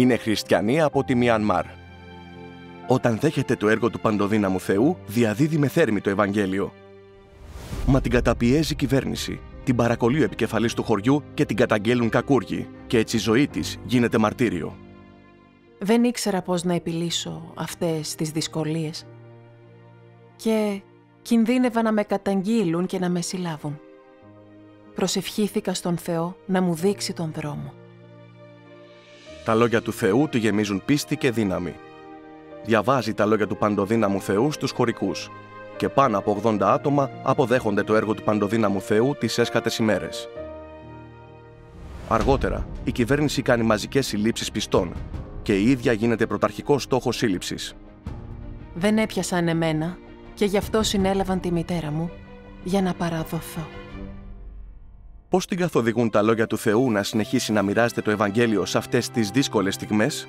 είναι χριστιανοί από τη Μιανμάρ. Όταν δέχεται το έργο του παντοδύναμου Θεού, διαδίδει με θέρμη το Ευαγγέλιο. Μα την καταπιέζει η κυβέρνηση, την παρακολεί ο επικεφαλής του χωριού και την καταγγέλουν κακούργοι, και έτσι η ζωή της γίνεται μαρτύριο. Δεν ήξερα πώς να επιλύσω αυτές τις δυσκολίες και κινδύνευα να με καταγγείλουν και να με συλλάβουν. Προσευχήθηκα στον Θεό να μου δείξει τον δρόμο. Τα λόγια του Θεού του γεμίζουν πίστη και δύναμη. Διαβάζει τα λόγια του παντοδύναμου Θεού στους χωρικούς. και πάνω από 80 άτομα αποδέχονται το έργο του παντοδύναμου Θεού τις έσχατες ημέρες. Αργότερα, η κυβέρνηση κάνει μαζικές συλλήψεις πιστών και η ίδια γίνεται πρωταρχικός στόχος σύλληψης. Δεν έπιασαν εμένα και γι' αυτό συνέλαβαν τη μητέρα μου για να παραδοθώ. Πώς την καθοδηγούν τα λόγια του Θεού να συνεχίσει να μοιράζεται το Ευαγγέλιο σε αυτές τις δύσκολες στιγμές?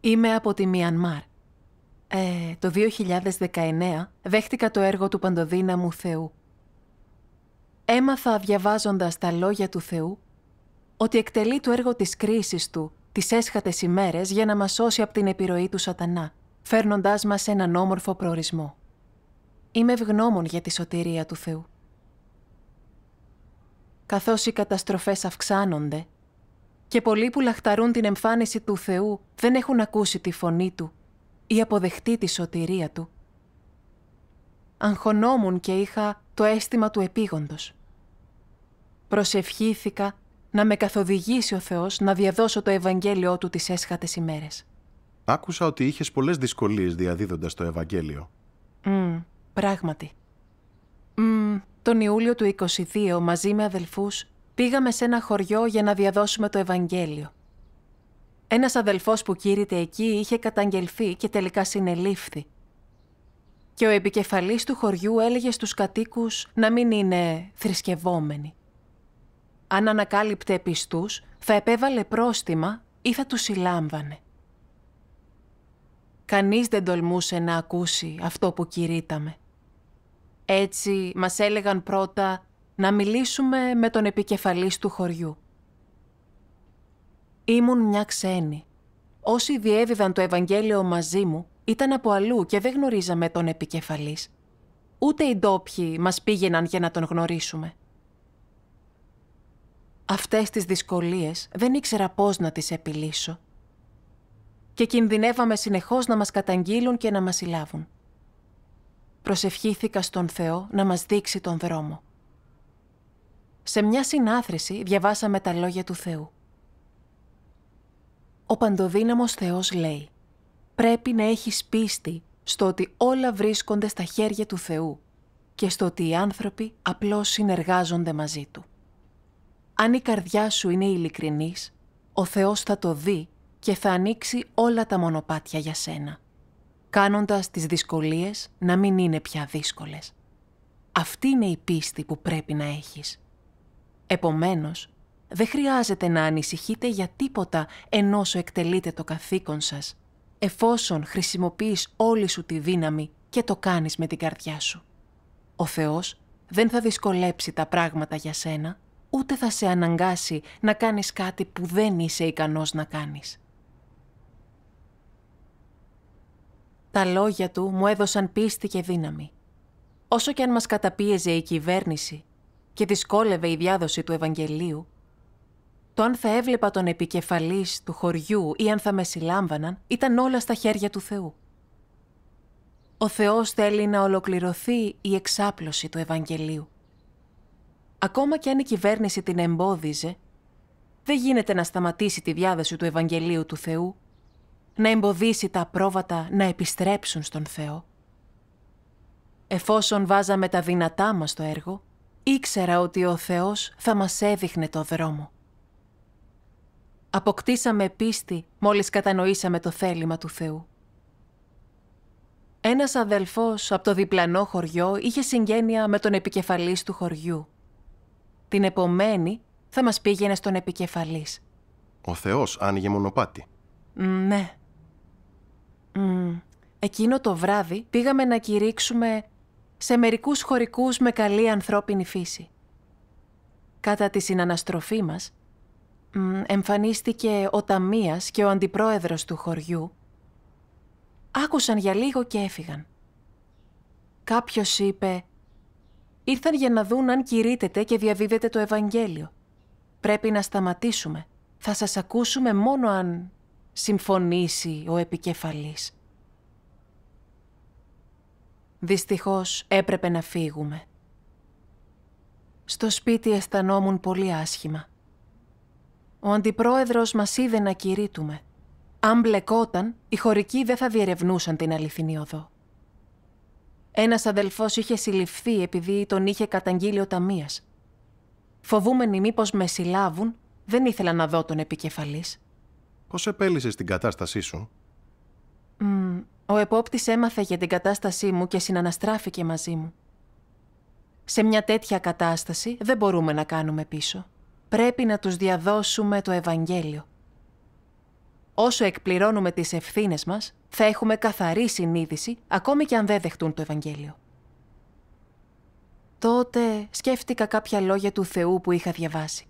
Είμαι από τη Μιανμάρ. Ε, το 2019 δέχτηκα το έργο του παντοδύναμου Θεού. Έμαθα διαβάζοντας τα λόγια του Θεού ότι εκτελεί το έργο της κρίσης του τις έσχατες ημέρες για να μας σώσει από την επιρροή του σατανά, φέρνοντάς μας έναν όμορφο προορισμό. Είμαι ευγνώμων για τη σωτηρία του Θεού. Καθώς οι καταστροφές αυξάνονται και πολλοί που λαχταρούν την εμφάνιση του Θεού δεν έχουν ακούσει τη φωνή Του ή αποδεχτεί τη σωτηρία Του, αγχωνόμουν και είχα το αίσθημα του επίγοντος. Προσευχήθηκα να με καθοδηγήσει ο Θεός να διαδώσω το Ευαγγέλιο Του τις έσχατες ημέρες. Άκουσα ότι είχες πολλές δυσκολίες διαδίδοντας το Ευαγγέλιο. Mm, πράγματι. Mm, τον Ιούλιο του 22 μαζί με αδελφούς πήγαμε σε ένα χωριό για να διαδώσουμε το Ευαγγέλιο. Ένας αδελφός που κήρυτε εκεί είχε καταγγελθεί και τελικά συνελήφθη. Και ο επικεφαλής του χωριού έλεγε στους κατοίκους να μην είναι θρησκευόμενοι αν ανακάλυπτε πιστούς, θα επέβαλε πρόστιμα ή θα τους συλλάμβανε. Κανείς δεν τολμούσε να ακούσει αυτό που κηρύταμε. Έτσι μας έλεγαν πρώτα να μιλήσουμε με τον επικεφαλής του χωριού. Ήμουν μια ξένη. Όσοι διέβηδαν το Ευαγγέλιο μαζί μου ήταν από αλλού και δεν γνωρίζαμε τον επικεφαλής. Ούτε οι ντόπιοι μας πήγαιναν για να τον γνωρίσουμε. Αυτές τις δυσκολίες δεν ήξερα πώς να τις επιλύσω και κινδυνεύαμε συνεχώς να μας καταγγείλουν και να μας συλλάβουν. Προσευχήθηκα στον Θεό να μας δείξει τον δρόμο. Σε μια συνάθρηση διαβάσαμε τα λόγια του Θεού. Ο παντοδύναμος Θεός λέει «Πρέπει να έχεις πίστη στο ότι όλα βρίσκονται στα χέρια του Θεού και στο ότι οι άνθρωποι απλώς συνεργάζονται μαζί Του». Αν η καρδιά σου είναι ειλικρινής, ο Θεός θα το δει και θα ανοίξει όλα τα μονοπάτια για σένα, κάνοντας τις δυσκολίες να μην είναι πια δύσκολες. Αυτή είναι η πίστη που πρέπει να έχεις. Επομένως, δεν χρειάζεται να ανησυχείτε για τίποτα ενώ σου εκτελείτε το καθήκον σας, εφόσον χρησιμοποιείς όλη σου τη δύναμη και το κάνεις με την καρδιά σου. Ο Θεός δεν θα δυσκολέψει τα πράγματα για σένα, ούτε θα σε αναγκάσει να κάνεις κάτι που δεν είσαι ικανός να κάνεις. Τα λόγια του μου έδωσαν πίστη και δύναμη. Όσο και αν μας καταπίεζε η κυβέρνηση και δυσκόλευε η διάδοση του Ευαγγελίου, το αν θα έβλεπα τον επικεφαλής του χωριού ή αν θα με συλλάμβαναν ήταν όλα στα χέρια του Θεού. Ο Θεός θέλει να ολοκληρωθεί η εξάπλωση του Ευαγγελίου ακόμα και αν η κυβέρνηση την εμπόδιζε, δεν γίνεται να σταματήσει τη διάδοση του Ευαγγελίου του Θεού, να εμποδίσει τα πρόβατα να επιστρέψουν στον Θεό. Εφόσον βάζαμε τα δυνατά μας το έργο, ήξερα ότι ο Θεός θα μας έδειχνε το δρόμο. Αποκτήσαμε πίστη μόλις κατανοήσαμε το θέλημα του Θεού. Ένας αδελφός από το διπλανό χωριό είχε συγγένεια με τον επικεφαλής του χωριού – την επομένη θα μας πήγαινε στον επικεφαλής. Ο Θεός άνοιγε μονοπάτι. Ναι. Εκείνο το βράδυ πήγαμε να κηρύξουμε σε μερικούς χωρικούς με καλή ανθρώπινη φύση. Κατά τη συναναστροφή μας, εμφανίστηκε ο Ταμίας και ο αντιπρόεδρος του χωριού. Άκουσαν για λίγο και έφυγαν. Κάποιος είπε ήρθαν για να δουν αν κηρύτεται και διαδίδεται το Ευαγγέλιο. Πρέπει να σταματήσουμε. Θα σας ακούσουμε μόνο αν συμφωνήσει ο επικεφαλής. Δυστυχώς έπρεπε να φύγουμε. Στο σπίτι αισθανόμουν πολύ άσχημα. Ο αντιπρόεδρος μας είδε να κηρύττουμε. Αν μπλεκόταν, οι χωρικοί δεν θα διερευνούσαν την αληθινή οδό. Ένας αδελφός είχε συλληφθεί επειδή τον είχε καταγγείλει ο ταμείας. Φοβούμενοι μήπως με συλλάβουν, δεν ήθελα να δω τον επικεφαλής. Πώς επέλυσες την κατάστασή σου? ο επόπτης έμαθε για την κατάστασή μου και συναναστράφηκε μαζί μου. Σε μια τέτοια κατάσταση δεν μπορούμε να κάνουμε πίσω. Πρέπει να τους διαδώσουμε το Ευαγγέλιο. Όσο εκπληρώνουμε τις ευθύνες μας, θα έχουμε καθαρή συνείδηση, ακόμη και αν δεν δεχτούν το Ευαγγέλιο. Τότε σκέφτηκα κάποια λόγια του Θεού που είχα διαβάσει.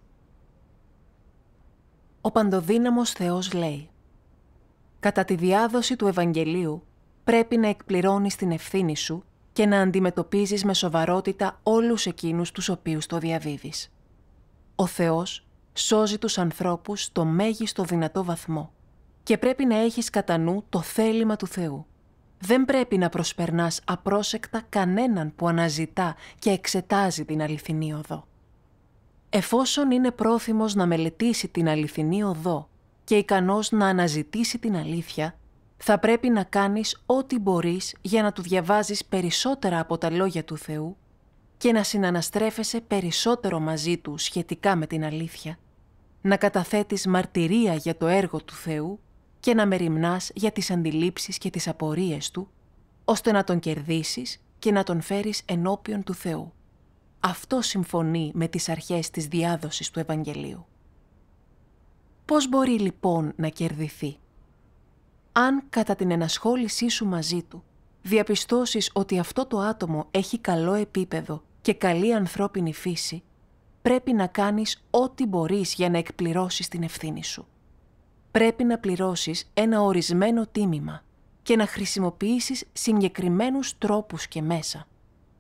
Ο παντοδύναμος Θεός λέει «Κατά τη διάδοση του Ευαγγελίου πρέπει να εκπληρώνεις την ευθύνη σου και να αντιμετωπίζεις με σοβαρότητα όλους εκείνους τους οποίους το διαβίβεις. Ο Θεός σώζει τους ανθρώπους στο μέγιστο δυνατό βαθμό και πρέπει να έχεις κατά νου το θέλημα του Θεού. Δεν πρέπει να προσπερνάς απρόσεκτα κανέναν που αναζητά και εξετάζει την αληθινή οδό. Εφόσον είναι πρόθυμος να μελετήσει την αληθινή οδό και ικανός να αναζητήσει την αλήθεια, θα πρέπει να κάνεις ό,τι μπορείς για να του διαβάζεις περισσότερα από τα λόγια του Θεού και να συναναστρέφεσαι περισσότερο μαζί του σχετικά με την αλήθεια, να καταθέτεις μαρτυρία για το έργο του Θεού και να μεριμνάς για τις αντιλήψεις και τις απορίες του, ώστε να τον κερδίσεις και να τον φέρεις ενώπιον του Θεού. Αυτό συμφωνεί με τις αρχές της διάδοσης του Ευαγγελίου. Πώς μπορεί λοιπόν να κερδιθεί. Αν κατά την ενασχόλησή σου μαζί του διαπιστώσεις ότι αυτό το άτομο έχει καλό επίπεδο και καλή ανθρώπινη φύση, πρέπει να κάνεις ό,τι μπορείς για να εκπληρώσεις την ευθύνη σου πρέπει να πληρώσεις ένα ορισμένο τίμημα και να χρησιμοποιήσεις συγκεκριμένους τρόπους και μέσα.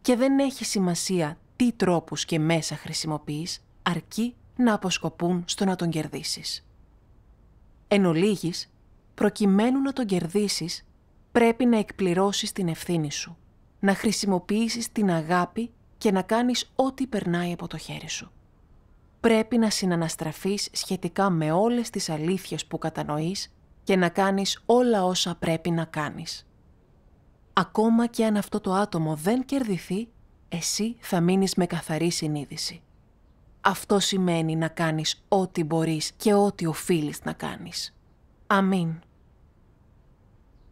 Και δεν έχει σημασία τι τρόπους και μέσα χρησιμοποιείς, αρκεί να αποσκοπούν στο να τον κερδίσεις. Εν ολίγης, προκειμένου να τον κερδίσεις, πρέπει να εκπληρώσεις την ευθύνη σου, να χρησιμοποιήσεις την αγάπη και να κάνεις ό,τι περνάει από το χέρι σου πρέπει να συναναστραφείς σχετικά με όλες τις αλήθειες που κατανοείς και να κάνεις όλα όσα πρέπει να κάνεις. Ακόμα και αν αυτό το άτομο δεν κερδιθεί, εσύ θα μείνεις με καθαρή συνείδηση. Αυτό σημαίνει να κάνεις ό,τι μπορείς και ό,τι οφείλεις να κάνεις. Αμήν.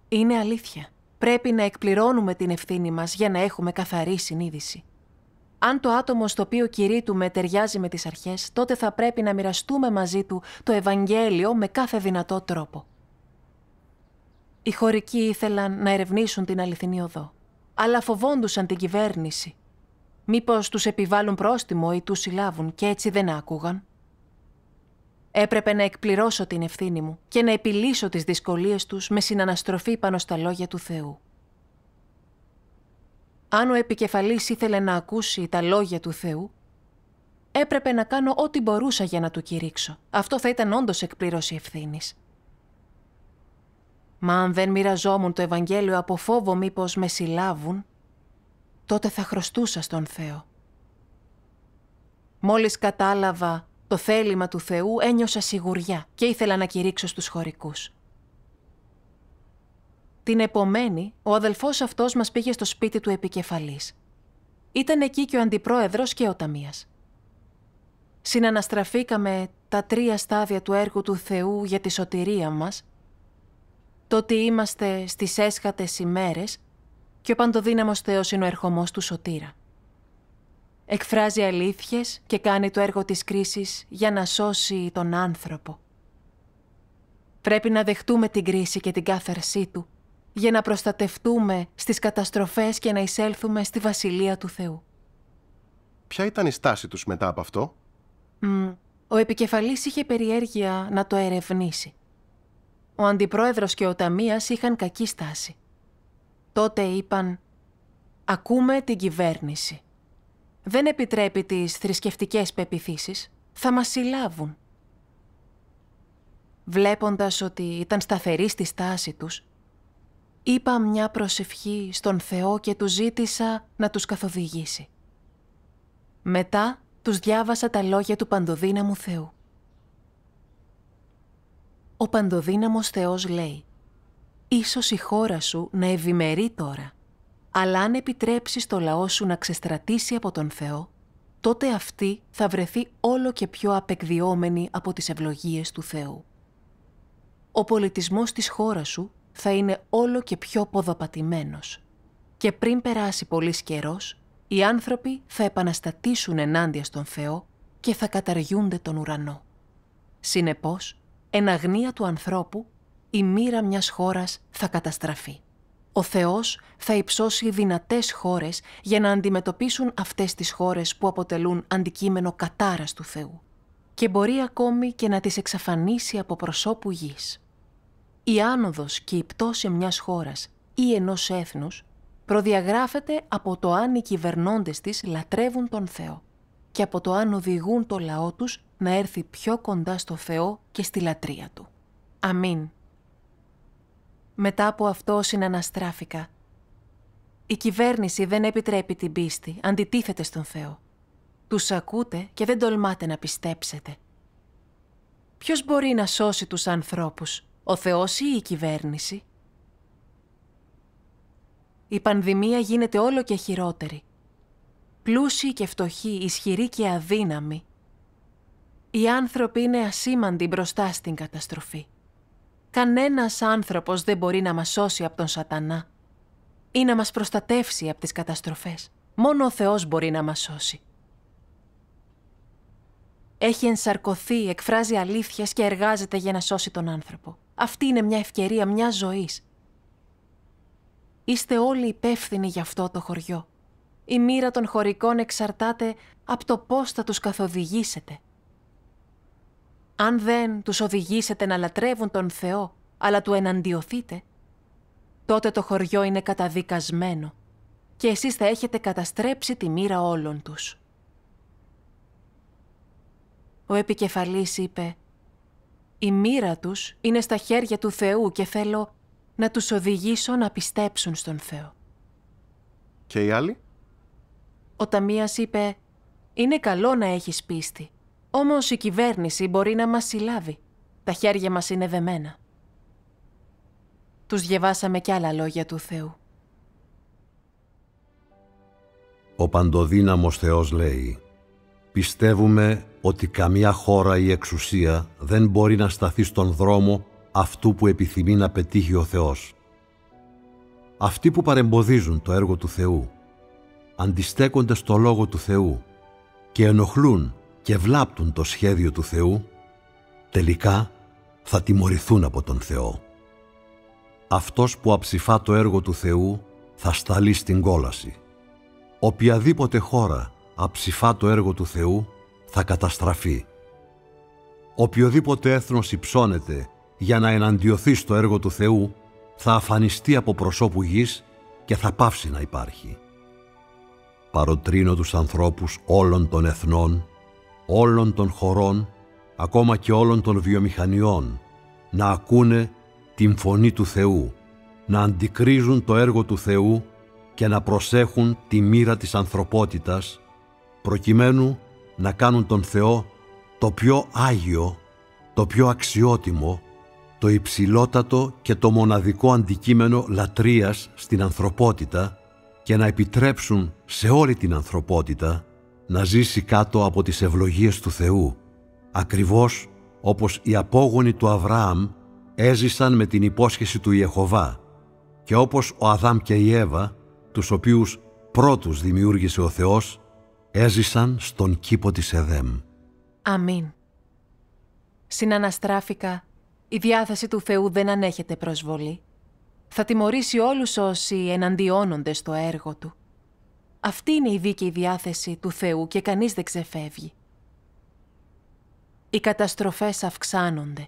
Είναι αλήθεια. Πρέπει να εκπληρώνουμε την ευθύνη μας για να έχουμε καθαρή συνείδηση. Αν το άτομο στο οποίο κηρύττουμε ταιριάζει με τις αρχές, τότε θα πρέπει να μοιραστούμε μαζί του το Ευαγγέλιο με κάθε δυνατό τρόπο. Οι χωρικοί ήθελαν να ερευνήσουν την αληθινή οδό, αλλά φοβόντουσαν την κυβέρνηση. Μήπως τους επιβάλλουν πρόστιμο ή τους συλλάβουν και έτσι δεν άκουγαν. Έπρεπε να εκπληρώσω την ευθύνη μου και να επιλύσω τις δυσκολίες τους με συναναστροφή πάνω στα λόγια του Θεού. Αν ο επικεφαλής ήθελε να ακούσει τα λόγια του Θεού, έπρεπε να κάνω ό,τι μπορούσα για να του κηρύξω. Αυτό θα ήταν όντως εκπλήρωση ευθύνης. Μα αν δεν μοιραζόμουν το Ευαγγέλιο από φόβο μήπως με συλλάβουν, τότε θα χρωστούσα στον Θεό. Μόλις κατάλαβα το θέλημα του Θεού, ένιωσα σιγουριά και ήθελα να κηρύξω στους χωρικούς. Την επομένη, ο αδελφός αυτός μας πήγε στο σπίτι του επικεφαλής. Ήταν εκεί και ο αντιπρόεδρος και ο ταμείας. Συναναστραφήκαμε τα τρία στάδια του έργου του Θεού για τη σωτηρία μας, το ότι είμαστε στις έσχατες ημέρες και ο παντοδύναμος Θεός είναι ο ερχομός του σωτήρα. Εκφράζει αλήθειες και κάνει το έργο της κρίσης για να σώσει τον άνθρωπο. Πρέπει να δεχτούμε την κρίση και την κάθαρσή του για να προστατευτούμε στις καταστροφές και να εισέλθουμε στη Βασιλεία του Θεού. Ποια ήταν η στάση τους μετά από αυτό? Ο επικεφαλής είχε περιέργεια να το ερευνήσει. Ο αντιπρόεδρος και ο ταμείας είχαν κακή στάση. Τότε είπαν «Ακούμε την κυβέρνηση. Δεν επιτρέπει τις θρησκευτικές πεπιθήσεις. Θα μας συλλάβουν». Βλέποντας ότι ήταν σταθεροί στη στάση τους, Είπα μια προσευχή στον Θεό και του ζήτησα να τους καθοδηγήσει. Μετά τους διάβασα τα λόγια του παντοδύναμου Θεού. Ο παντοδύναμος Θεός λέει «Ίσως η χώρα σου να ευημερεί τώρα, αλλά αν επιτρέψεις το λαό σου να ξεστρατήσει από τον Θεό, τότε αυτή θα βρεθεί όλο και πιο απεκδιόμενη από τις ευλογίες του Θεού. Ο πολιτισμός της χώρας σου θα είναι όλο και πιο ποδοπατημένος. Και πριν περάσει πολύς καιρός, οι άνθρωποι θα επαναστατήσουν ενάντια στον Θεό και θα καταργούνται τον ουρανό. Συνεπώς, εν αγνία του ανθρώπου, η μοίρα μιας χώρας θα καταστραφεί. Ο Θεός θα υψώσει δυνατές χώρες για να αντιμετωπίσουν αυτές τις χώρες που αποτελούν αντικείμενο κατάρας του Θεού και μπορεί ακόμη και να τις εξαφανίσει από προσώπου γης. Η άνοδος και η πτώση μιας χώρας ή ενός έθνους προδιαγράφεται από το αν οι κυβερνώντες της λατρεύουν τον Θεό και από το αν οδηγούν το λαό τους να έρθει πιο κοντά στο Θεό και στη λατρεία Του. Αμήν. Μετά από αυτό συναναστράφηκα. Η κυβέρνηση δεν επιτρέπει την πίστη, αντιτίθεται στον Θεό. Τους ακούτε και δεν τολμάτε να πιστέψετε. Ποιος μπορεί να σώσει τους ανθρώπους ο Θεός ή η κυβέρνηση. Η πανδημία γίνεται όλο και χειρότερη. Πλούσιοι και φτωχοί, ισχυροί και αδύναμοι. Οι άνθρωποι είναι ασήμαντοι μπροστά στην καταστροφή. Κανένας άνθρωπος δεν μπορεί να μας σώσει από τον σατανά ή να μας προστατεύσει από τις καταστροφές. Μόνο ο Θεός μπορεί να μας σώσει. Έχει ενσαρκωθεί, εκφράζει αλήθειες και εργάζεται για να σώσει τον άνθρωπο. Αυτή είναι μια ευκαιρία μια ζωής. Είστε όλοι υπεύθυνοι για αυτό το χωριό. Η μοίρα των χωρικών εξαρτάται από το πώς θα τους καθοδηγήσετε. Αν δεν τους οδηγήσετε να λατρεύουν τον Θεό, αλλά του εναντιωθείτε, τότε το χωριό είναι καταδικασμένο και εσείς θα έχετε καταστρέψει τη μοίρα όλων τους. Ο επικεφαλής είπε η μοίρα τους είναι στα χέρια του Θεού και θέλω να τους οδηγήσω να πιστέψουν στον Θεό. Και οι άλλοι? Ο Ταμίας είπε «Είναι καλό να έχεις πίστη, όμως η κυβέρνηση μπορεί να μας συλλάβει. Τα χέρια μας είναι δεμένα». Τους διαβάσαμε κι άλλα λόγια του Θεού. Ο παντοδύναμος Θεός λέει «Πιστεύουμε ότι καμία χώρα ή εξουσία δεν μπορεί να σταθεί στον δρόμο αυτού που επιθυμεί να πετύχει ο Θεός. Αυτοί που παρεμποδίζουν το έργο του Θεού, αντιστέκονται στο Λόγο του Θεού και ενοχλούν και βλάπτουν το σχέδιο του Θεού, τελικά θα τιμωρηθούν από τον Θεό. Αυτός που αψηφά το έργο του Θεού θα σταλεί στην κόλαση. Οποιαδήποτε χώρα αψηφά το έργο του Θεού θα καταστραφεί. Οποιοδήποτε έθνος υψώνεται για να εναντιωθεί στο έργο του Θεού θα αφανιστεί από προσώπου γης και θα πάυσει να υπάρχει. Παροτρύνω τους ανθρώπους όλων των εθνών, όλων των χωρών, ακόμα και όλων των βιομηχανιών, να ακούνε την φωνή του Θεού, να αντικρίζουν το έργο του Θεού και να προσέχουν τη μοίρα της ανθρωπότητας, προκειμένου να κάνουν τον Θεό το πιο άγιο, το πιο αξιότιμο, το υψηλότατο και το μοναδικό αντικείμενο λατρείας στην ανθρωπότητα και να επιτρέψουν σε όλη την ανθρωπότητα να ζήσει κάτω από τις ευλογίες του Θεού, ακριβώς όπως οι απόγονοι του Αβραάμ έζησαν με την υπόσχεση του Ιεχωβά και όπως ο Αδάμ και η Εύα, τους οποίους πρώτους δημιούργησε ο Θεός, έζησαν στον κήπο της Εδέμ. Αμήν. Συναναστράφηκα, η διάθεση του Θεού δεν ανέχεται προσβολή. Θα τιμωρήσει όλους όσοι εναντιώνονται στο έργο Του. Αυτή είναι η δίκαιη διάθεση του Θεού και κανείς δεν ξεφεύγει. Οι καταστροφές αυξάνονται.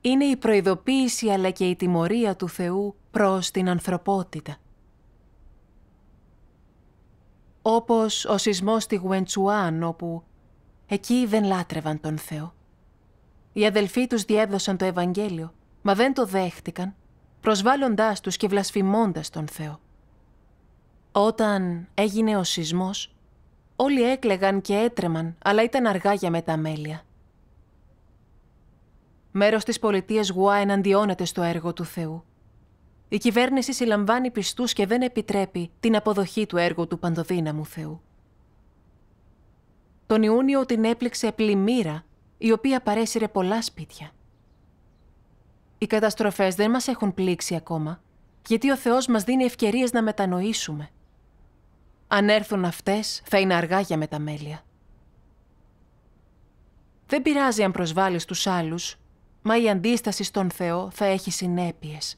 Είναι η προειδοποίηση αλλά και η τιμωρία του Θεού προς την ανθρωπότητα όπως ο σεισμός στη Γουεντσουάν, όπου εκεί δεν λάτρευαν τον Θεό. Οι αδελφοί τους διέδωσαν το Ευαγγέλιο, μα δεν το δέχτηκαν, προσβάλλοντάς τους και βλασφημώντας τον Θεό. Όταν έγινε ο σεισμός, όλοι έκλεγαν και έτρεμαν, αλλά ήταν αργά για μεταμέλεια. Μέρος της πολιτείας Γουά εναντιώνεται στο έργο του Θεού η κυβέρνηση συλλαμβάνει πιστούς και δεν επιτρέπει την αποδοχή του έργου του παντοδύναμου Θεού. Τον Ιούνιο την έπληξε πλημμύρα, η οποία παρέσυρε πολλά σπίτια. Οι καταστροφές δεν μας έχουν πλήξει ακόμα, γιατί ο Θεός μας δίνει ευκαιρίες να μετανοήσουμε. Αν έρθουν αυτές, θα είναι αργά για μεταμέλεια. Δεν πειράζει αν προσβάλλεις τους άλλους, μα η αντίσταση στον Θεό θα έχει συνέπειες.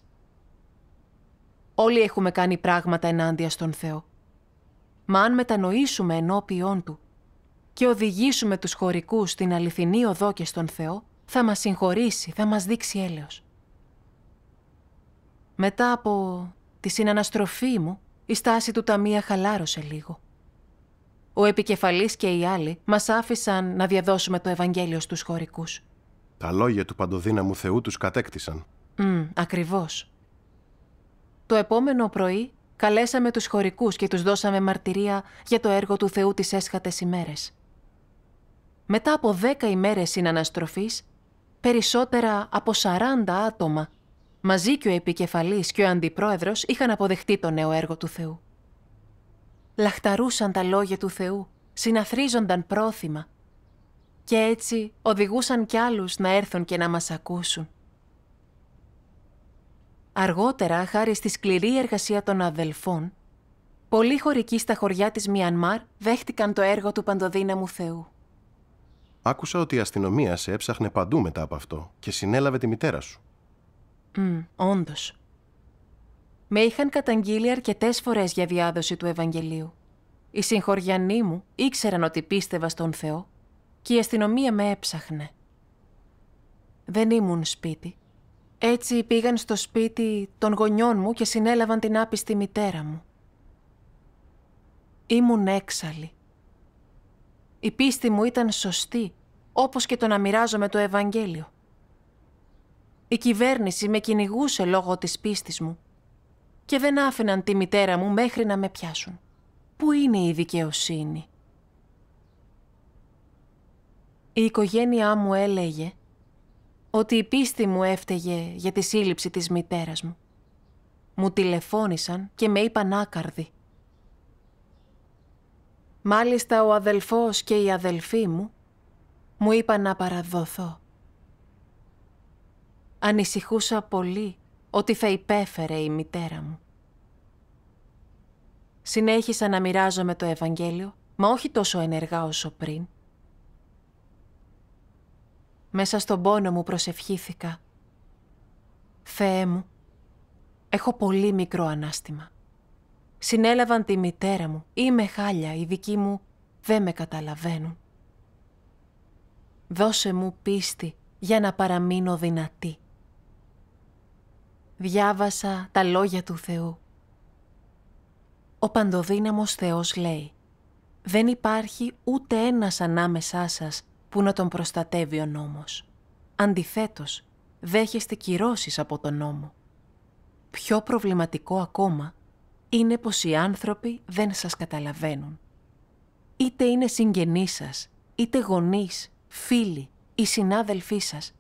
Όλοι έχουμε κάνει πράγματα ενάντια στον Θεό. Μα αν μετανοήσουμε ενώπιόν Του και οδηγήσουμε τους χωρικούς στην αληθινή οδό και στον Θεό, θα μας συγχωρήσει, θα μας δείξει έλεος. Μετά από τη συναναστροφή μου, η στάση του ταμεία χαλάρωσε λίγο. Ο επικεφαλής και οι άλλοι μας άφησαν να διαδώσουμε το Ευαγγέλιο στους χωρικούς. Τα λόγια του παντοδύναμου Θεού τους κατέκτησαν. Μ, ακριβώς. Το επόμενο πρωί καλέσαμε τους χωρικούς και τους δώσαμε μαρτυρία για το έργο του Θεού τις έσχατες ημέρες. Μετά από δέκα ημέρες συναναστροφής, περισσότερα από 40 άτομα, μαζί και ο επικεφαλής και ο αντιπρόεδρος είχαν αποδεχτεί το νέο έργο του Θεού. Λαχταρούσαν τα λόγια του Θεού, συναθρίζονταν πρόθυμα και έτσι οδηγούσαν κι άλλους να έρθουν και να μας ακούσουν. Αργότερα, χάρη στη σκληρή εργασία των αδελφών, πολλοί χωρικοί στα χωριά της Μιανμάρ δέχτηκαν το έργο του παντοδύναμου Θεού. Άκουσα ότι η αστυνομία σε έψαχνε παντού μετά από αυτό και συνέλαβε τη μητέρα σου. Mm, όντως. Με είχαν καταγγείλει αρκετές φορές για διάδοση του Ευαγγελίου. Οι συγχωριανοί μου ήξεραν ότι πίστευα στον Θεό και η αστυνομία με έψαχνε. Δεν ήμουν σπίτι έτσι πήγαν στο σπίτι των γονιών μου και συνέλαβαν την άπιστη μητέρα μου. Ήμουν έξαλλη. Η πίστη μου ήταν σωστή, όπως και το να μοιράζομαι το Ευαγγέλιο. Η κυβέρνηση με κυνηγούσε λόγω της πίστης μου και δεν άφηναν τη μητέρα μου μέχρι να με πιάσουν. Πού είναι η δικαιοσύνη. Η οικογένειά μου έλεγε ότι η πίστη μου έφταιγε για τη σύλληψη της μητέρας μου. Μου τηλεφώνησαν και με είπαν άκαρδη. Μάλιστα ο αδελφός και η αδελφή μου μου είπαν να παραδοθώ. Ανησυχούσα πολύ ότι θα υπέφερε η μητέρα μου. Συνέχισα να μοιράζομαι το Ευαγγέλιο, μα όχι τόσο ενεργά όσο πριν, μέσα στον πόνο μου προσευχήθηκα. Θεέ μου, έχω πολύ μικρό ανάστημα. Συνέλαβαν τη μητέρα μου, με χάλια, οι δικοί μου δεν με καταλαβαίνουν. Δώσε μου πίστη για να παραμείνω δυνατή. Διάβασα τα λόγια του Θεού. Ο παντοδύναμος Θεός λέει «Δεν υπάρχει ούτε ένας ανάμεσά σας που να τον προστατεύει ο νόμος. Αντιθέτως, δέχεστε κυρώσεις από τον νόμο. Πιο προβληματικό ακόμα είναι πως οι άνθρωποι δεν σας καταλαβαίνουν. Είτε είναι συγγενείς σας, είτε γονείς, φίλοι ή συνάδελφοί σας,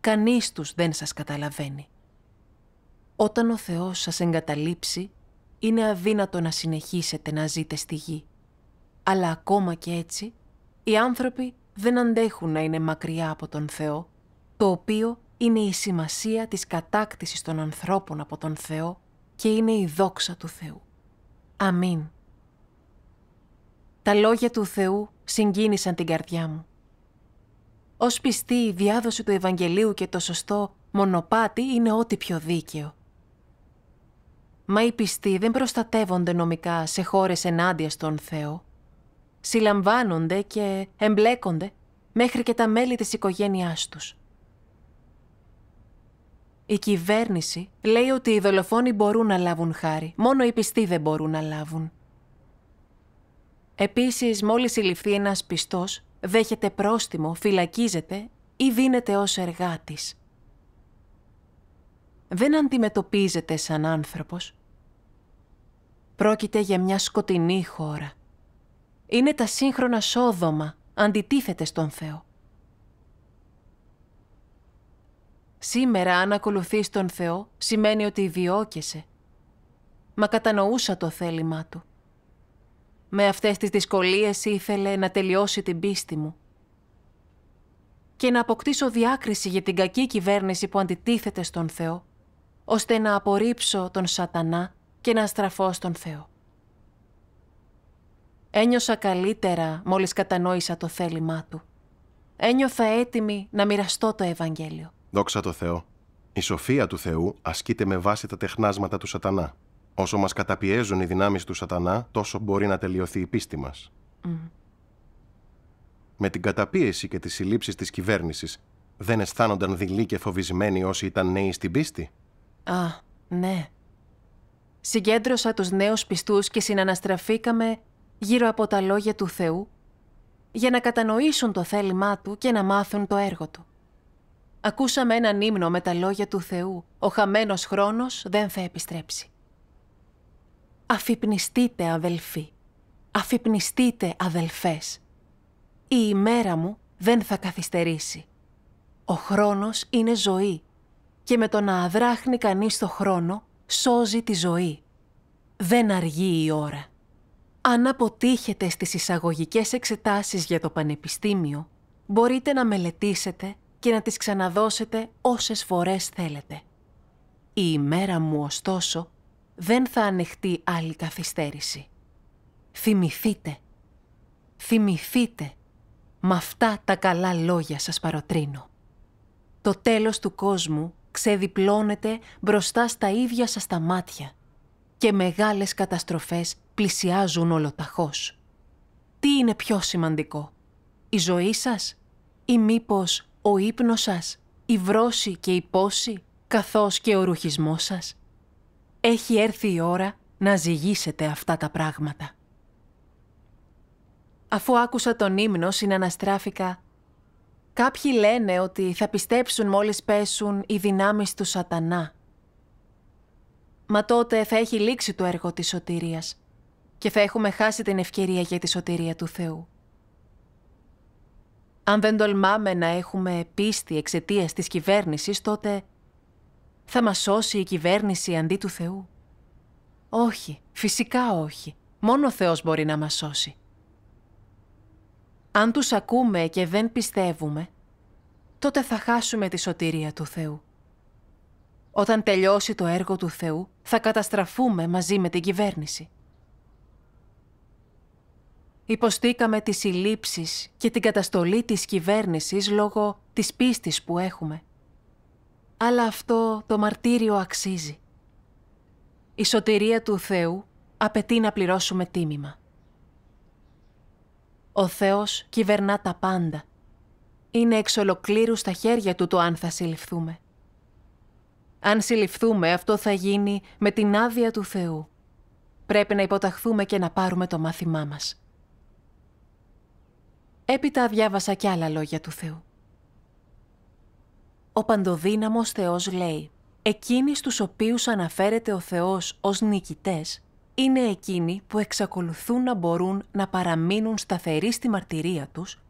κανείς τους δεν σας καταλαβαίνει. Όταν ο Θεός σας εγκαταλείψει, είναι αδύνατο να συνεχίσετε να ζείτε στη γη. Αλλά ακόμα και έτσι, οι άνθρωποι δεν αντέχουν να είναι μακριά από τον Θεό, το οποίο είναι η σημασία της κατάκτησης των ανθρώπων από τον Θεό και είναι η δόξα του Θεού. Αμήν. Τα λόγια του Θεού συγκίνησαν την καρδιά μου. Ως πιστή η διάδοση του Ευαγγελίου και το σωστό μονοπάτι είναι ό,τι πιο δίκαιο. Μα οι πιστοί δεν προστατεύονται νομικά σε χώρες ενάντια στον Θεό συλλαμβάνονται και εμπλέκονται μέχρι και τα μέλη της οικογένειάς τους. Η κυβέρνηση λέει ότι οι δολοφόνοι μπορούν να λάβουν χάρη, μόνο οι πιστοί δεν μπορούν να λάβουν. Επίσης, μόλις συλληφθεί ένας πιστός, δέχεται πρόστιμο, φυλακίζεται ή δίνεται ως εργάτης. Δεν αντιμετωπίζεται σαν άνθρωπος. Πρόκειται για μια σκοτεινή χώρα είναι τα σύγχρονα σόδομα, αντιτίθεται στον Θεό. Σήμερα αν ακολουθείς τον Θεό σημαίνει ότι διώκεσαι. Μα κατανοούσα το θέλημά Του. Με αυτές τις δυσκολίες ήθελε να τελειώσει την πίστη μου και να αποκτήσω διάκριση για την κακή κυβέρνηση που αντιτίθεται στον Θεό, ώστε να απορρίψω τον σατανά και να στραφώ στον Θεό. Ένιωσα καλύτερα μόλις κατανόησα το θέλημά του. Ένιωθα έτοιμη να μοιραστώ το Ευαγγέλιο. Δόξα τω Θεώ. Η σοφία του Θεού ασκείται με βάση τα τεχνάσματα του σατανά. Όσο μας καταπιέζουν οι δυνάμεις του σατανά, τόσο μπορεί να τελειωθεί η πίστη μας. Με την καταπίεση και τις συλλήψεις της κυβέρνησης, δεν αισθάνονταν δειλοί και φοβισμένοι όσοι ήταν νέοι στην πίστη. Α, ναι. Συγκέντρωσα τους νέους πιστούς και συναναστραφήκαμε γύρω από τα λόγια του Θεού για να κατανοήσουν το θέλημά Του και να μάθουν το έργο Του. Ακούσαμε έναν ύμνο με τα λόγια του Θεού «Ο χαμένος χρόνος δεν θα επιστρέψει». Αφυπνιστείτε αδελφοί, αφυπνιστείτε αδελφές. Η ημέρα μου δεν θα καθυστερήσει. Ο χρόνος είναι ζωή και με το να αδράχνει κανείς το χρόνο σώζει τη ζωή. Δεν αργεί η ώρα. Αν αποτύχετε στις εισαγωγικές εξετάσεις για το Πανεπιστήμιο, μπορείτε να μελετήσετε και να τις ξαναδώσετε όσες φορές θέλετε. Η ημέρα μου, ωστόσο, δεν θα ανεχτεί άλλη καθυστέρηση. Θυμηθείτε, θυμηθείτε, με αυτά τα καλά λόγια σας παροτρύνω. Το τέλος του κόσμου ξεδιπλώνεται μπροστά στα ίδια σας τα μάτια – και μεγάλες καταστροφές πλησιάζουν ολοταχώς. Τι είναι πιο σημαντικό, η ζωή σας ή μήπως ο ύπνος σας, η βρώση και η πόση, καθώς και ο ρουχισμός σας. Έχει έρθει η ώρα να ζυγίσετε αυτά τα πράγματα. Αφού άκουσα τον ύμνο, συναναστράφηκα Κάποιοι λένε ότι θα πιστέψουν μόλις πέσουν οι δυνάμεις του σατανά μα τότε θα έχει λήξει το έργο της σωτηρίας και θα έχουμε χάσει την ευκαιρία για τη σωτηρία του Θεού. Αν δεν τολμάμε να έχουμε πίστη εξαιτίας της κυβέρνησης, τότε θα μας σώσει η κυβέρνηση αντί του Θεού. Όχι, φυσικά όχι. Μόνο ο Θεός μπορεί να μας σώσει. Αν τους ακούμε και δεν πιστεύουμε, τότε θα χάσουμε τη σωτηρία του Θεού. Όταν τελειώσει το έργο του Θεού, θα καταστραφούμε μαζί με την κυβέρνηση. Υποστήκαμε τις συλλήψεις και την καταστολή της κυβέρνησης λόγω της πίστης που έχουμε. Αλλά αυτό το μαρτύριο αξίζει. Η σωτηρία του Θεού απαιτεί να πληρώσουμε τίμημα. Ο Θεός κυβερνά τα πάντα. Είναι εξ ολοκλήρου στα χέρια Του το αν θα συλληφθούμε. Αν συλληφθούμε, αυτό θα γίνει με την άδεια του Θεού. Πρέπει να υποταχθούμε και να πάρουμε το μάθημά μας. Έπειτα διάβασα κι άλλα λόγια του Θεού. Ο παντοδύναμος Θεός λέει «Εκείνοι στους οποίους αναφέρεται ο Θεός ως νικητές είναι εκείνοι που εξακολουθούν να μπορούν να παραμείνουν σταθεροί στη μαρτυρία τους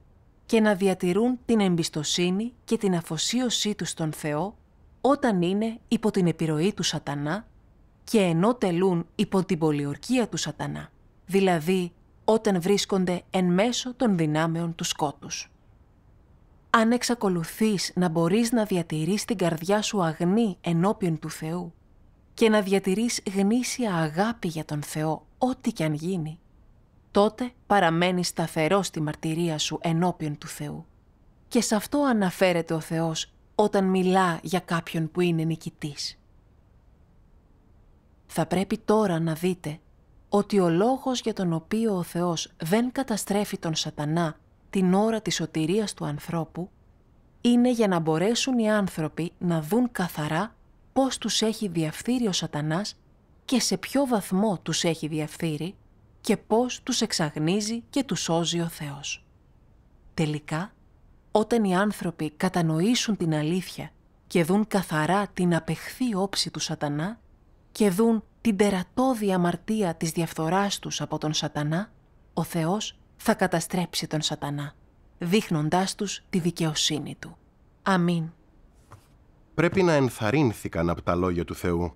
και να διατηρούν την εμπιστοσύνη και την αφοσίωσή τους στον Θεό όταν είναι υπό την επιρροή του σατανά και ενώ τελούν υπό την πολιορκία του σατανά, δηλαδή όταν βρίσκονται εν μέσω των δυνάμεων του σκότους. Αν εξακολουθείς να μπορείς να διατηρείς την καρδιά σου αγνή ενώπιον του Θεού και να διατηρείς γνήσια αγάπη για τον Θεό ό,τι κι αν γίνει, τότε παραμένεις σταθερός στη μαρτυρία σου ενώπιον του Θεού. Και σε αυτό αναφέρεται ο Θεός όταν μιλά για κάποιον που είναι νικητής. Θα πρέπει τώρα να δείτε ότι ο λόγος για τον οποίο ο Θεός δεν καταστρέφει τον σατανά την ώρα της σωτηρίας του ανθρώπου είναι για να μπορέσουν οι άνθρωποι να δουν καθαρά πώς τους έχει διαφθείρει ο σατανάς και σε ποιο βαθμό τους έχει διαφθείρει και πώς τους εξαγνίζει και τους σώζει ο Θεός. Τελικά, όταν οι άνθρωποι κατανοήσουν την αλήθεια και δουν καθαρά την απεχθή όψη του σατανά και δουν την τερατώδη αμαρτία της διαφθοράς τους από τον σατανά, ο Θεός θα καταστρέψει τον σατανά, δείχνοντάς τους τη δικαιοσύνη του. Αμήν. Πρέπει να ενθαρρύνθηκαν από τα λόγια του Θεού.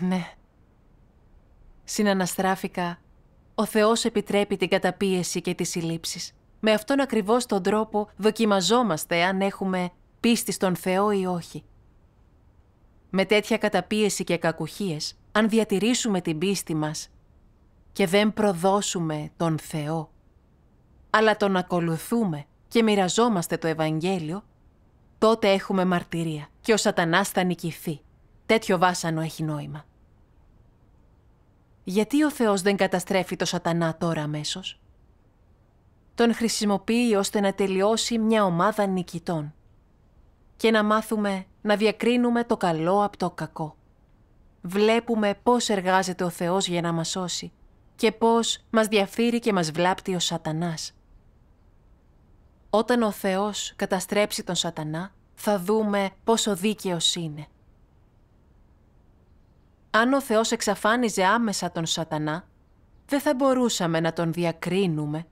Ε, ναι. Συναναστράφηκα. Ο Θεός επιτρέπει την καταπίεση και τις συλλήψεις. Με αυτόν ακριβώς τον τρόπο δοκιμαζόμαστε αν έχουμε πίστη στον Θεό ή όχι. Με τέτοια καταπίεση και κακουχίες, αν διατηρήσουμε την πίστη μας και δεν προδώσουμε τον Θεό, αλλά τον ακολουθούμε και μοιραζόμαστε το Ευαγγέλιο, τότε έχουμε μαρτυρία και ο σατανάς θα νικηθεί. Τέτοιο βάσανο έχει νόημα. Γιατί ο Θεός δεν καταστρέφει το σατανά τώρα αμέσως τον χρησιμοποιεί ώστε να τελειώσει μια ομάδα νικητών και να μάθουμε να διακρίνουμε το καλό από το κακό. Βλέπουμε πώς εργάζεται ο Θεός για να μας σώσει και πώς μας διαφύρει και μας βλάπτει ο σατανάς. Όταν ο Θεός καταστρέψει τον σατανά, θα δούμε πόσο δίκαιος είναι. Αν ο Θεός εξαφάνιζε άμεσα τον σατανά, δεν θα μπορούσαμε να τον διακρίνουμε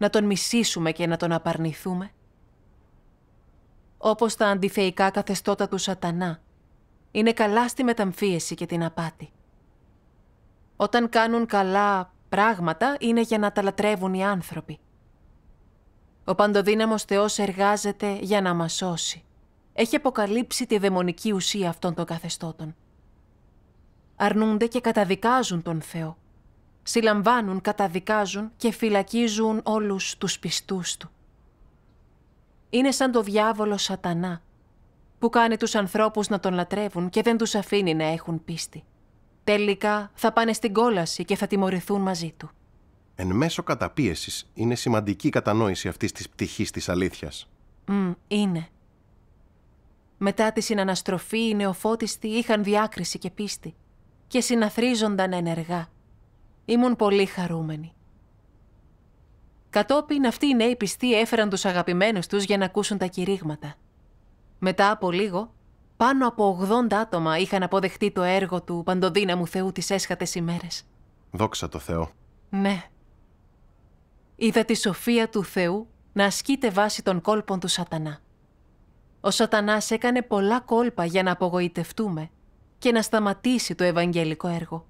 να τον μισήσουμε και να τον απαρνηθούμε. Όπως τα αντιθεϊκά καθεστώτα του σατανά, είναι καλά στη μεταμφίεση και την απάτη. Όταν κάνουν καλά πράγματα, είναι για να τα λατρεύουν οι άνθρωποι. Ο παντοδύναμος Θεός εργάζεται για να μας σώσει. Έχει αποκαλύψει τη δαιμονική ουσία αυτών των καθεστώτων. Αρνούνται και καταδικάζουν τον Θεό συλλαμβάνουν, καταδικάζουν και φυλακίζουν όλους τους πιστούς του. Είναι σαν το διάβολο σατανά, που κάνει τους ανθρώπους να τον λατρεύουν και δεν τους αφήνει να έχουν πίστη. Τελικά θα πάνε στην κόλαση και θα τιμωρηθούν μαζί του. Εν μέσω καταπίεσης είναι σημαντική κατανόηση αυτής της πτυχής της αλήθειας. Μ, είναι. Μετά τη συναναστροφή οι νεοφώτιστοι είχαν διάκριση και πίστη και συναθρίζονταν ενεργά. Ήμουν πολύ χαρούμενη. Κατόπιν αυτοί οι νέοι πιστοί έφεραν τους αγαπημένους τους για να ακούσουν τα κηρύγματα. Μετά από λίγο, πάνω από 80 άτομα είχαν αποδεχτεί το έργο του παντοδύναμου Θεού τις έσχατες ημέρες. Δόξα το Θεό. Ναι. Είδα τη σοφία του Θεού να ασκείται βάσει των κόλπων του σατανά. Ο σατανάς έκανε πολλά κόλπα για να απογοητευτούμε και να σταματήσει το ευαγγελικό έργο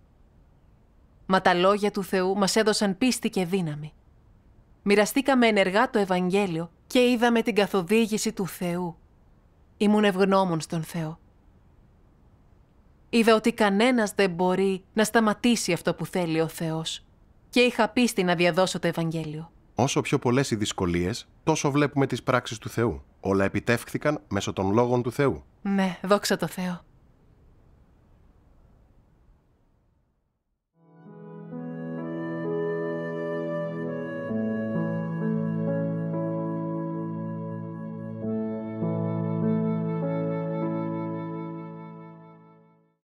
μα τα λόγια του Θεού μας έδωσαν πίστη και δύναμη. Μοιραστήκαμε ενεργά το Ευαγγέλιο και είδαμε την καθοδήγηση του Θεού. Ήμουν ευγνώμων στον Θεό. Είδα ότι κανένας δεν μπορεί να σταματήσει αυτό που θέλει ο Θεός και είχα πίστη να διαδώσω το Ευαγγέλιο. Όσο πιο πολλές οι δυσκολίες, τόσο βλέπουμε τις πράξεις του Θεού. Όλα επιτεύχθηκαν μέσω των λόγων του Θεού. Ναι, δόξα τω Θεώ.